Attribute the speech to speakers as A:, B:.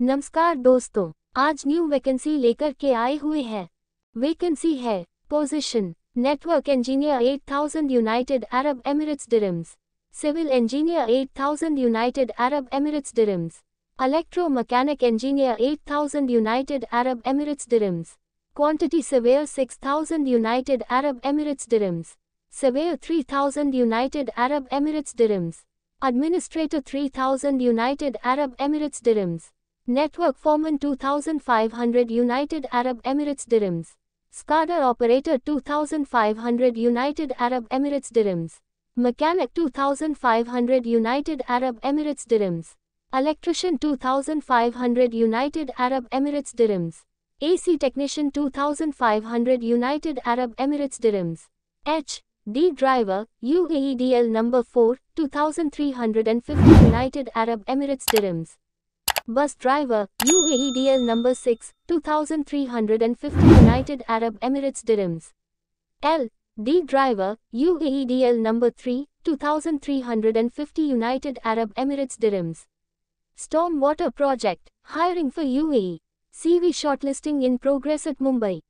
A: नमस्कार दोस्तों आज न्यू वैकेंसी लेकर के आए हुए हैं वैकेंसी है position network engineer 8000 United Arab Emirates dirhams civil engineer 8000 United Arab Emirates dirhams electro mechanic engineer 8000 United Arab Emirates dirhams quantity surveyor 6000 United Arab Emirates dirhams surveyor 3000 United Arab Emirates dirhams administrator 3000 United Arab Emirates dirhams Network Foreman 2500 United Arab Emirates Dirhams. SCADA Operator 2500 United Arab Emirates Dirhams. Mechanic 2500 United Arab Emirates Dirhams. Electrician 2500 United Arab Emirates Dirhams. AC Technician 2500 United Arab Emirates Dirhams. H. D driver, UAE DL number 4, 2350 United Arab Emirates dirhams. Bus driver, UAE DL number 6, 2350 United Arab Emirates dirhams. L. D driver, UAE DL number 3, 2350 United Arab Emirates dirhams. Stormwater project, hiring for UAE. CV shortlisting in progress at Mumbai.